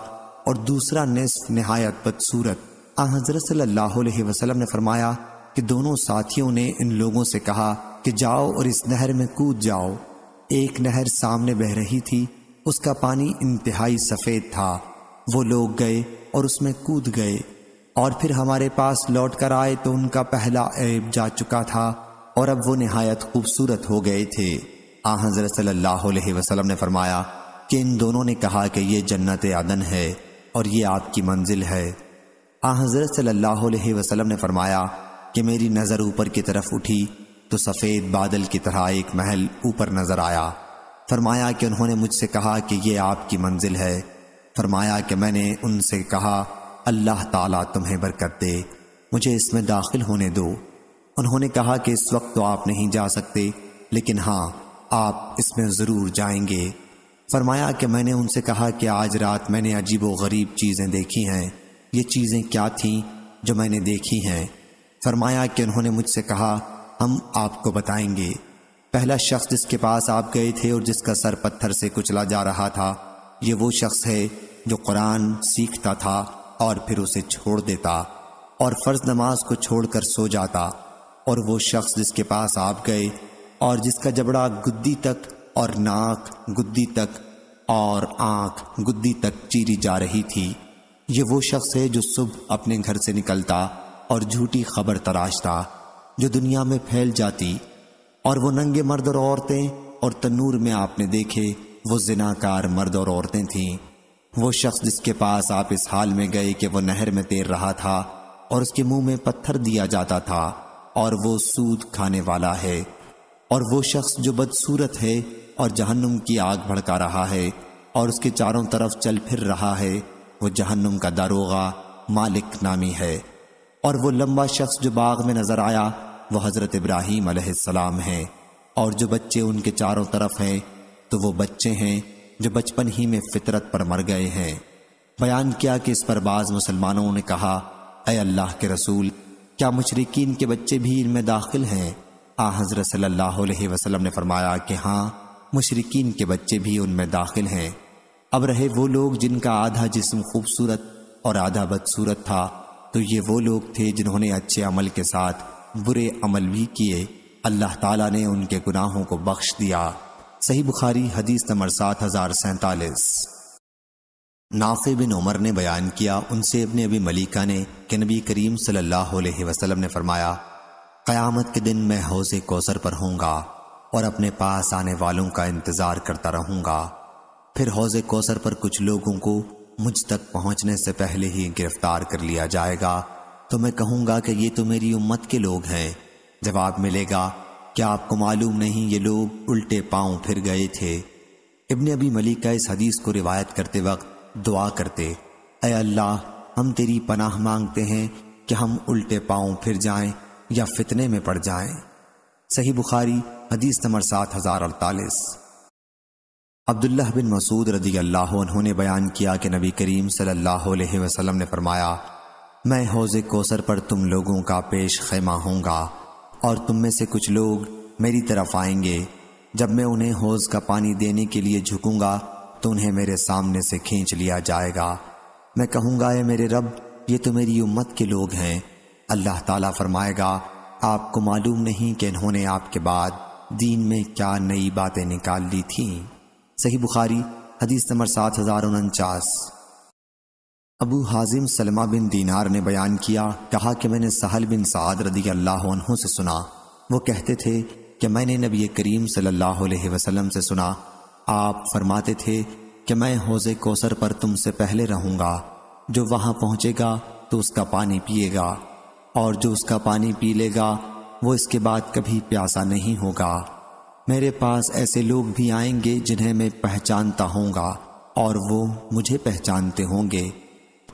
और दूसरा निसफ नहायत बदसूरत आ हजरत सल्लल्लाहु अलैहि वसल्लम ने फरमाया कि दोनों साथियों ने इन लोगों से कहा कि जाओ और इस नहर में कूद जाओ एक नहर सामने बह रही थी उसका पानी इंतहाई सफ़ेद था वो लोग गए और उसमें कूद गए और फिर हमारे पास लौट कर आए तो उनका पहला ऐब जा चुका था और अब वो नहायत खूबसूरत हो गए थे आ हजरत सल्लल्लाहु वसल्लम ने फरमाया कि इन दोनों ने कहा कि ये जन्नत आदन है और ये आपकी मंजिल है आ हजरत सल्लल्लाहु वसलम वसल्लम ने फरमाया कि मेरी नज़र ऊपर की तरफ उठी तो सफ़ेद बादल की तरह एक महल ऊपर नज़र आया फरमाया कि उन्होंने मुझसे कहा कि ये आपकी मंजिल है फरमाया कि मैंने उनसे कहा अल्लाह ताला तुम्हें बरकत दे मुझे इसमें दाखिल होने दो उन्होंने कहा कि इस वक्त तो आप नहीं जा सकते लेकिन हाँ आप इसमें ज़रूर जाएंगे फरमाया कि मैंने उनसे कहा कि आज रात मैंने अजीब व गरीब चीज़ें देखी हैं ये चीज़ें क्या थीं जो मैंने देखी हैं फरमाया कि उन्होंने मुझसे कहा हम आपको बताएंगे पहला शख्स जिसके पास आप गए थे और जिसका सर पत्थर से कुचला जा रहा था ये वो शख्स है जो कुरान सीखता था और फिर उसे छोड़ देता और फ़र्ज नमाज को छोड़कर सो जाता और वो शख्स जिसके पास आप गए और जिसका जबड़ा गुद्दी तक और नाक गुद्दी तक और आंख गुद्दी तक चीरी जा रही थी ये वो शख्स है जो सुबह अपने घर से निकलता और झूठी खबर तराशता जो दुनिया में फैल जाती और वो नंगे मर्द और औरतें और तन्नूर में आपने देखे वो जिनाकार मर्द और औरतें थीं वो शख्स जिसके पास आप इस हाल में गए कि वो नहर में तैर रहा था और उसके मुंह में पत्थर दिया जाता था और वो सूद खाने वाला है और वो शख्स जो बदसूरत है और जहन्नुम की आग भड़का रहा है और उसके चारों तरफ चल फिर रहा है वो जहन्नुम का दारोगा मालिक नामी है और वो लंबा शख्स जो बाग में नजर आया वो हज़रत इब्राहीम है और जो बच्चे उनके चारों तरफ हैं तो वो बच्चे हैं जो बचपन ही में फितरत पर मर गए हैं बयान किया कि इस पर बाज मुसलमानों ने कहा अय अल्लाह के रसूल क्या मुशरकिन के बच्चे भी इनमें दाखिल हैं आ हज़रत सल्लल्लाहु ने फरमाया कि हाँ मुशरकिन के बच्चे भी उनमें दाखिल हैं अब रहे वो लोग जिनका आधा जिसम खूबसूरत और आधा बदसूरत था तो ये वो लोग थे जिन्होंने अच्छे अमल के साथ बुरे अमल भी किए अल्लाह ताला ने उनके गुनाहों को बख्श दिया सही बुखारी हदीस नंबर सात हज़ार सैतालीस नाफे बिन उमर ने बयान किया उनसे अपने अभी मलिका ने कि नबी करीम सल्लल्लाहु अलैहि वसल्लम ने फरमाया क़यामत के दिन मैं हौज कोसर पर होऊंगा और अपने पास आने वालों का इंतज़ार करता रहूंगा फिर हौज कोसर पर कुछ लोगों को मुझ तक पहुंचने से पहले ही गिरफ्तार कर लिया जाएगा तो मैं कहूंगा कि ये तो मेरी उम्मत के लोग हैं जवाब मिलेगा क्या आपको मालूम नहीं ये लोग उल्टे पांव फिर गए थे इबन अबी मलिक का इस हदीस को रिवायत करते वक्त दुआ करते अय अल्लाह हम तेरी पनाह मांगते हैं कि हम उल्टे पांव फिर जाएं या फितने में पड़ जाएं सही बुखारी हदीस नंबर सात हजार अड़तालीस अब्दुल्ला बिन मसूद रदी अल्लाह उन्होंने बयान किया कि नबी करीम सल्लल्लाहु अलैहि वसल्लम ने फरमाया मैं हौज कोसर पर तुम लोगों का पेश खैमा होंगा और तुम में से कुछ लोग मेरी तरफ आएंगे जब मैं उन्हें होज का पानी देने के लिए झुकूंगा तो उन्हें मेरे सामने से खींच लिया जाएगा मैं कहूँगा ए मेरे रब ये तो मेरी उम्मत के लोग हैं अल्लाह ताला फरमाएगा आपको मालूम नहीं कि इन्होंने आपके बाद दीन में क्या नई बातें निकाल ली थी सही बुखारी हदीस नंबर सात हजार उनचास अबू हाजिम सलमा बिन दीनार ने बयान किया कहा कि मैंने सहल बिन साद रदी अल्लाह से सुना वो कहते थे कि मैंने नबी करीम सल्लल्लाहु अलैहि वसल्लम से सुना आप फरमाते थे कि मैं होज़े कोसर पर तुमसे पहले रहूँगा जो वहाँ पहुँचेगा तो उसका पानी पिएगा और जो उसका पानी पी लेगा वो इसके बाद कभी प्यासा नहीं होगा मेरे पास ऐसे लोग भी आएंगे जिन्हें मैं पहचानता होंगे और वो मुझे पहचानते होंगे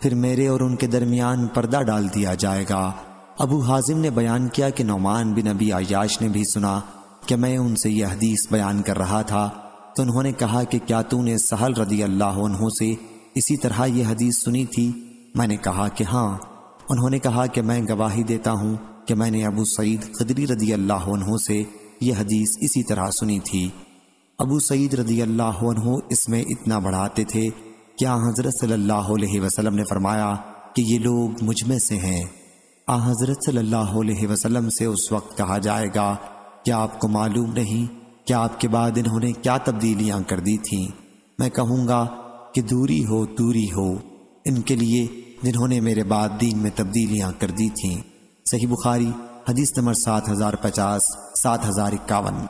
फिर मेरे और उनके दरमियान पर्दा डाल दिया जाएगा अबू हाजिम ने बयान किया कि नौमान बिन अबी आयाश ने भी सुना कि मैं उनसे यह हदीस बयान कर रहा था तो उन्होंने कहा कि क्या तूने सहल रदी अल्लाह से इसी तरह यह हदीस सुनी थी मैंने कहा कि हाँ उन्होंने कहा कि मैं गवाही देता हूँ कि मैंने अबू सईद खदरी रदी अल्लाह से यह हदीस इसी तरह सुनी थी अबू सईद रदी अल्लाह इसमें इतना बढ़ाते थे क्या हज़रत सल्लल्लाहु अलैहि वसल्लम ने फरमाया कि ये लोग मुझ में से हैं आ हज़रत सल्लल्लाहु अलैहि वसल्लम से उस वक्त कहा जाएगा क्या आपको मालूम नहीं क्या आपके बाद इन्होंने क्या तब्दीलियां कर दी थीं मैं कहूँगा कि दूरी हो दूरी हो इनके लिए जिन्होंने मेरे बाद दीन में तब्दीलियां कर दी थीं सही बुखारी हदीस नंबर सात हज़ार पचास सात हज़ार इक्यावन